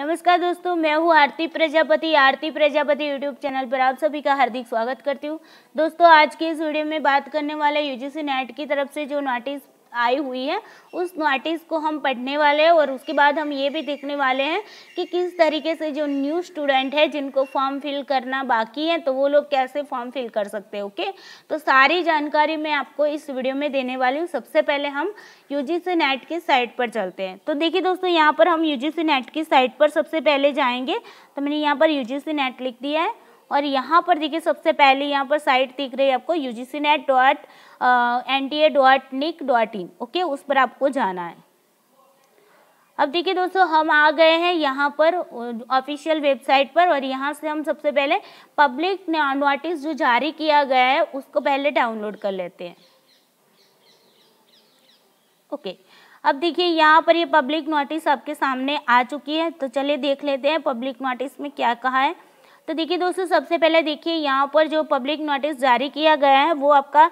नमस्कार दोस्तों मैं हूँ आरती प्रजापति आरती प्रजापति यूट्यूब चैनल पर आप सभी का हार्दिक स्वागत करती हूँ दोस्तों आज के इस वीडियो में बात करने वाले यूजीसी नेट की तरफ से जो नोटिस आई हुई है उस नोटिस को हम पढ़ने वाले हैं और उसके बाद हम ये भी देखने वाले हैं कि किस तरीके से जो न्यू स्टूडेंट है जिनको फॉर्म फिल करना बाकी है तो वो लोग कैसे फॉर्म फिल कर सकते हैं ओके तो सारी जानकारी मैं आपको इस वीडियो में देने वाली हूँ सबसे पहले हम यू नेट की साइट पर चलते हैं तो देखिए दोस्तों यहाँ पर हम यू नेट की साइट पर सबसे पहले जाएंगे तो मैंने यहाँ पर यू नेट लिख दिया है और यहाँ पर देखिए सबसे पहले यहाँ पर साइट दिख रही है आपको U G C net dot N T A dot nic dot in okay उस पर आपको जाना है अब देखिए दोस्तों हम आ गए हैं यहाँ पर ऑफिशियल uh, वेबसाइट पर और यहाँ से हम सबसे पहले पब्लिक नोटिस जो जारी किया गया है उसको पहले डाउनलोड कर लेते हैं ओके अब देखिए यहाँ पर ये यह पब्लिक नोटिस आपके सामने आ चुकी है तो चलिए देख लेते हैं पब्लिक नोटिस में क्या कहा है तो देखिए दोस्तों सबसे पहले देखिए यहाँ पर जो पब्लिक नोटिस जारी किया गया है वो आपका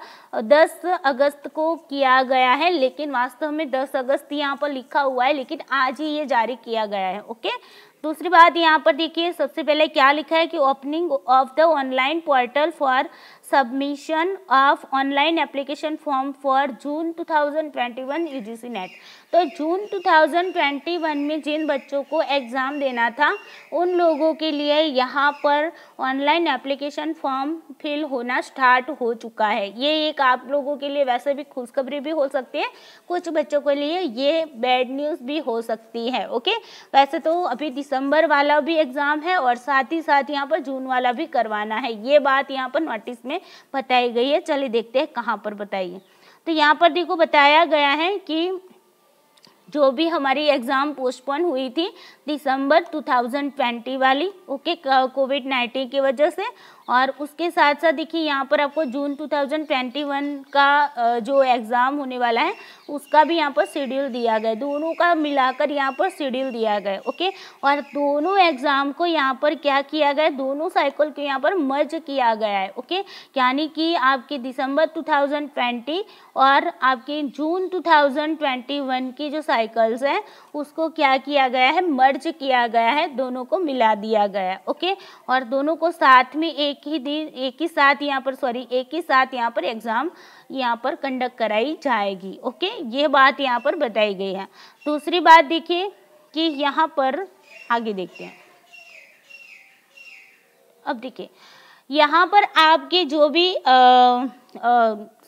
10 अगस्त को किया गया है लेकिन वास्तव में 10 अगस्त यहाँ पर लिखा हुआ है लेकिन आज ही ये जारी किया गया है ओके दूसरी बात यहाँ पर देखिए सबसे पहले क्या लिखा है कि opening of the online portal for submission of online application form for June 2021 UGC net तो जून 2021 में जिन बच्चों को एग्ज़ाम देना था उन लोगों के लिए यहाँ पर ऑनलाइन एप्लीकेशन फॉर्म फिल होना स्टार्ट हो चुका है ये एक आप लोगों के लिए वैसे भी खुशखबरी भी हो सकती है कुछ बच्चों के लिए ये बैड न्यूज़ भी हो सकती है ओके वैसे तो अभी दिसंबर वाला भी एग्ज़ाम है और साथ ही साथ यहाँ पर जून वाला भी करवाना है ये बात यहाँ पर नोटिस में बताई गई है चलिए देखते हैं कहाँ पर बताइए तो यहाँ पर देखो बताया गया है कि जो भी हमारी एग्ज़ाम पोस्टपोन हुई थी दिसंबर 2020 वाली ओके कोविड 19 की वजह से और उसके साथ साथ देखिए यहाँ पर आपको जून 2021 का जो एग्ज़ाम होने वाला है उसका भी यहाँ पर शेड्यूल दिया गया दोनों का मिलाकर यहाँ पर शेड्यूल दिया गया ओके और दोनों एग्ज़ाम को यहाँ पर क्या किया गया दोनों साइकिल को यहाँ पर मर्ज किया गया है ओके यानी कि आपके दिसंबर 2020 और आपके जून 2021 की जो साइकिल्स हैं उसको क्या किया गया है मर्ज किया गया है दोनों को मिला दिया गया है ओके और दोनों को साथ में एक एक ही दिन एक ही साथ यहाँ पर सॉरी एक ही साथ यहाँ पर एग्ज़ाम यहाँ पर कंडक्ट कराई जाएगी ओके ये बात यहाँ पर बताई गई है दूसरी बात देखिए कि यहाँ पर आगे देखते हैं अब देखिए यहाँ पर आपके जो भी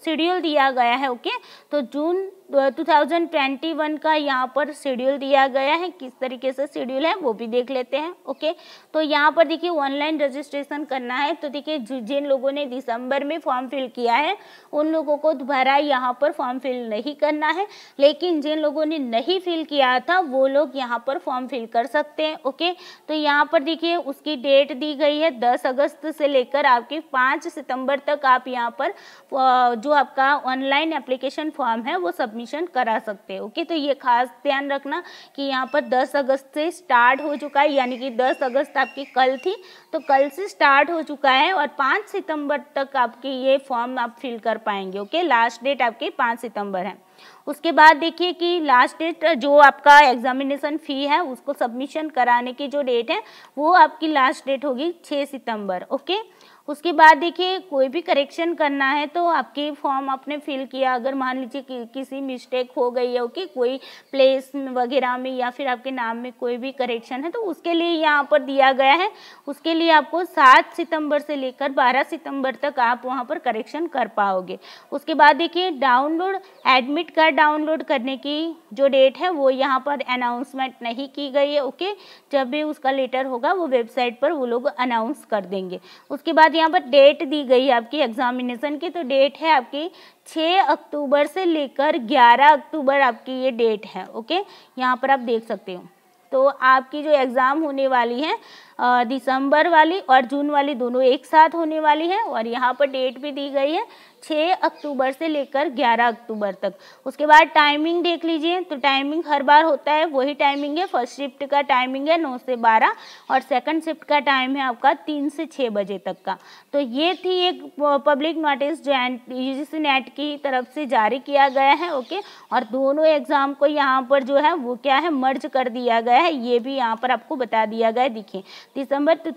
शेड्यूल दिया गया है ओके तो जून 2021 का यहाँ पर शेड्यूल दिया गया है किस तरीके से शेड्यूल है वो भी देख लेते हैं ओके तो यहाँ पर देखिए ऑनलाइन रजिस्ट्रेशन करना है तो देखिए जिन लोगों ने दिसंबर में फॉर्म फिल किया है उन लोगों को दोबारा यहाँ पर फॉर्म फिल नहीं करना है लेकिन जिन लोगों ने नहीं फिल किया था वो लोग यहाँ पर फॉर्म फिल कर सकते हैं ओके तो यहाँ पर देखिए उसकी डेट दी गई है दस अगस्त से लेकर आपके पाँच सितम्बर तक आप यहाँ पर जो आपका ऑनलाइन एप्लीकेशन फॉर्म है वो सबमिट एडमिशन करा सकते हैं ओके तो ये खास ध्यान रखना कि यहाँ पर 10 अगस्त से स्टार्ट हो चुका है यानी कि 10 अगस्त आपकी कल थी तो कल से स्टार्ट हो चुका है और 5 सितंबर तक आपके ये फॉर्म आप फिल कर पाएंगे ओके लास्ट डेट आपके 5 सितंबर है उसके बाद देखिए कि लास्ट डेट जो आपका एग्जामिनेशन फ़ी है उसको सबमिशन कराने की जो डेट है वो आपकी लास्ट डेट होगी छः सितंबर ओके उसके बाद देखिए कोई भी करेक्शन करना है तो आपके फॉर्म आपने फिल किया अगर मान लीजिए कि, किसी मिस्टेक हो गई है ओके कोई प्लेस वगैरह में या फिर आपके नाम में कोई भी करेक्शन है तो उसके लिए यहाँ पर दिया गया है उसके लिए आपको सात सितंबर से लेकर बारह सितंबर तक आप वहाँ पर करेक्शन कर पाओगे उसके बाद देखिए डाउनलोड एडमिट कार्ड डाउनलोड करने की जो डेट है वो यहाँ पर अनाउंसमेंट नहीं की गई है ओके जब भी उसका लेटर होगा वो वेबसाइट पर वो लोग अनाउंस कर देंगे उसके बाद यहाँ पर डेट दी गई है आपकी एग्जामिनेशन की तो डेट है आपकी 6 अक्टूबर से लेकर 11 अक्टूबर आपकी ये डेट है ओके यहाँ पर आप देख सकते हो तो आपकी जो एग्ज़ाम होने वाली है दिसंबर वाली और जून वाली दोनों एक साथ होने वाली है और यहाँ पर डेट भी दी गई है 6 अक्टूबर से लेकर 11 अक्टूबर तक उसके बाद टाइमिंग देख लीजिए तो टाइमिंग हर बार होता है वही टाइमिंग है फर्स्ट शिफ्ट का टाइमिंग है 9 से 12 और सेकंड शिफ्ट का टाइम है आपका 3 से 6 बजे तक का तो ये थी एक पब्लिक नोटिस जो सी नेट e की तरफ से जारी किया गया है ओके और दोनों एग्ज़ाम को यहाँ पर जो है वो क्या है मर्ज कर दिया गया है ये भी यहाँ पर आपको बता दिया गया है देखिए December two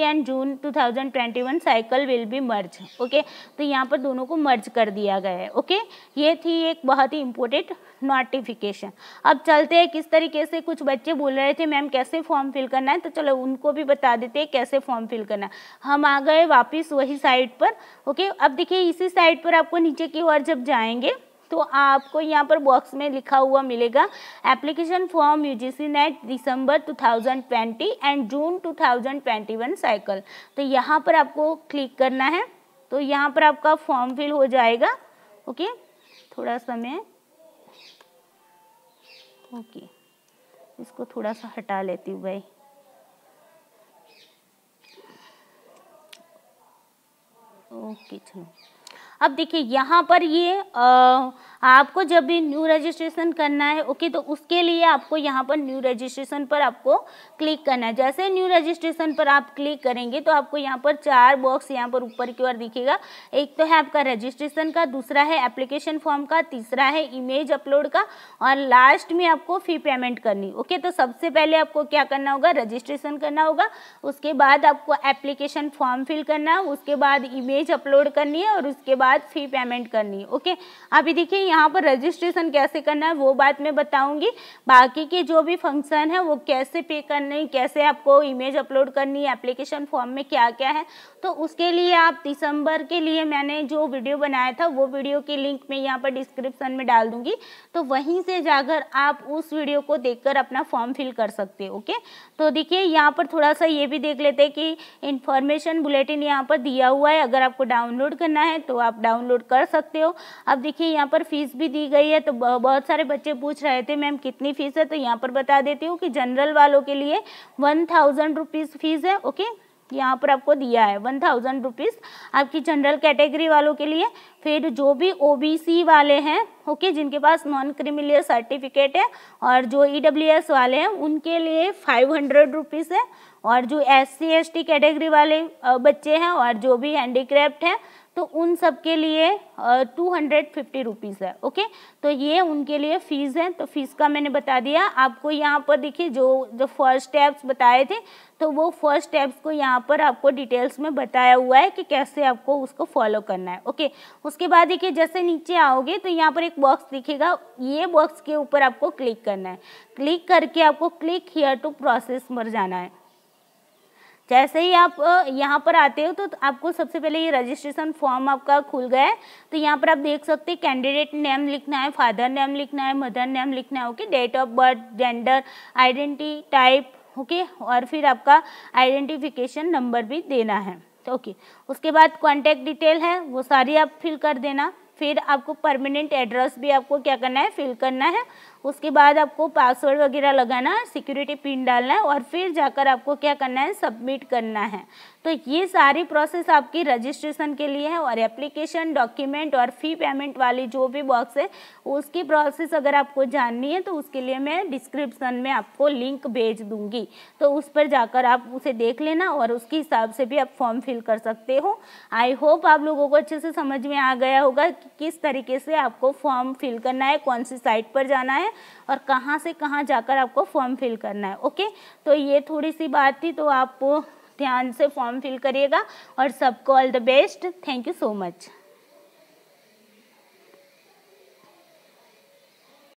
and June 2021 cycle will be merge okay तो यहाँ पर पर दोनों को मर्ज कर दिया गया है ओके ये थी एक बहुत ही इम्पोर्टेंट नोटिफिकेशन अब चलते हैं किस तरीके से कुछ बच्चे बोल रहे थे मैम कैसे फॉर्म फिल करना है तो चलो उनको भी बता देते हैं कैसे फॉर्म फिल करना हम आ गए वापस वही साइड पर ओके अब देखिए इसी साइड पर आपको नीचे की ओर जब जाएंगे तो आपको यहाँ पर बॉक्स में लिखा हुआ मिलेगा application form UGC net December 2020 and June 2021 cycle तो यहाँ पर आपको क्लिक करना है तो यहाँ पर आपका फॉर्म फिल हो जाएगा ओके थोड़ा सा मैं ओके इसको थोड़ा सा हटा लेती हूँ भाई ओके चलो अब देखिए यहाँ पर ये आ, आपको जब भी न्यू रजिस्ट्रेशन करना है ओके तो उसके लिए आपको यहाँ पर न्यू रजिस्ट्रेशन पर आपको क्लिक करना है जैसे न्यू रजिस्ट्रेशन पर आप क्लिक करेंगे तो आपको यहाँ पर चार बॉक्स यहाँ पर ऊपर की ओर दिखेगा एक तो है आपका रजिस्ट्रेशन का दूसरा है एप्लीकेशन फॉर्म का तीसरा है इमेज अपलोड का और लास्ट में आपको फ़ी पेमेंट करनी ओके तो सबसे पहले आपको क्या करना होगा रजिस्ट्रेशन करना होगा उसके बाद आपको एप्लीकेशन फॉर्म फिल करना है उसके बाद इमेज अपलोड करनी है और उसके बाद फ़ी पेमेंट करनी है ओके अभी देखिए यहाँ पर रजिस्ट्रेशन कैसे करना है वो बात मैं बताऊंगी बाकी के जो भी फंक्शन है वो कैसे पे करने कैसे आपको इमेज अपलोड करनी है एप्लीकेशन फॉर्म में क्या क्या है तो उसके लिए आप दिसंबर के लिए मैंने जो वीडियो बनाया था वो वीडियो की लिंक मैं यहाँ पर डिस्क्रिप्शन में डाल दूंगी तो वहीं से जाकर आप उस वीडियो को देखकर अपना फॉर्म फिल कर सकते हो ओके तो देखिए यहाँ पर थोड़ा सा ये भी देख लेते हैं कि इन्फॉर्मेशन बुलेटिन यहाँ पर दिया हुआ है अगर आपको डाउनलोड करना है तो आप डाउनलोड कर सकते हो अब देखिए यहाँ पर फीस भी दी गई है तो बहुत सारे बच्चे पूछ रहे थे मैम कितनी फीस है तो यहाँ पर बता देती हूँ कि जनरल वालों के लिए वन थाउजेंड रुपीज़ फीस है ओके यहाँ पर आपको दिया है वन थाउजेंड रुपीज़ आपकी जनरल कैटेगरी वालों के लिए फिर जो भी ओबीसी वाले हैं ओके जिनके पास नॉन क्रिमिलियर सर्टिफिकेट है और जो ईडब्ल्यूएस e वाले हैं उनके लिए फाइव हंड्रेड रुपीज़ है और जो एस सी कैटेगरी वाले बच्चे हैं और जो भी हैंडीक्राफ्ट है तो उन सब के लिए टू हंड्रेड फिफ्टी रुपीज़ है ओके तो ये उनके लिए फ़ीस है तो फ़ीस का मैंने बता दिया आपको यहाँ पर देखिए जो जो फर्स्ट स्टेप्स बताए थे तो वो फर्स्ट स्टेप्स को यहाँ पर आपको डिटेल्स में बताया हुआ है कि कैसे आपको उसको फॉलो करना है ओके उसके बाद देखिए जैसे नीचे आओगे तो यहाँ पर एक बॉक्स दिखेगा ये बॉक्स के ऊपर आपको क्लिक करना है क्लिक करके आपको क्लिक हेयर टू प्रोसेस मर जाना है जैसे ही आप यहाँ पर आते हो तो आपको सबसे पहले ये रजिस्ट्रेशन फॉर्म आपका खुल गया है तो यहाँ पर आप देख सकते हैं कैंडिडेट नेम लिखना है फादर नेम लिखना है मदर नेम लिखना है okay date of birth gender identity type okay और फिर आपका आइडेंटिफिकेशन नंबर भी देना है ओके तो उसके बाद कॉन्टैक्ट डिटेल है वो सारी आप फिल कर देना फिर आपको परमानेंट एड्रेस भी आपको क्या करना है फिल करना है उसके बाद आपको पासवर्ड वगैरह लगाना सिक्योरिटी पिन डालना है और फिर जाकर आपको क्या करना है सबमिट करना है तो ये सारी प्रोसेस आपकी रजिस्ट्रेशन के लिए है और एप्लीकेशन डॉक्यूमेंट और फी पेमेंट वाली जो भी बॉक्स है उसकी प्रोसेस अगर आपको जाननी है तो उसके लिए मैं डिस्क्रिप्सन में आपको लिंक भेज दूंगी तो उस पर जाकर आप उसे देख लेना और उसके हिसाब से भी आप फॉर्म फिल कर सकते हो आई होप आप लोगों को अच्छे से समझ में आ गया होगा कि किस तरीके से आपको फॉर्म फिल करना है कौन सी साइट पर जाना है और कहाँ से कहाँ जाकर आपको फॉर्म फिल करना है ओके तो ये थोड़ी सी बात थी तो आप ध्यान से फॉर्म फिल करिएगा और सबको all the best thank you so much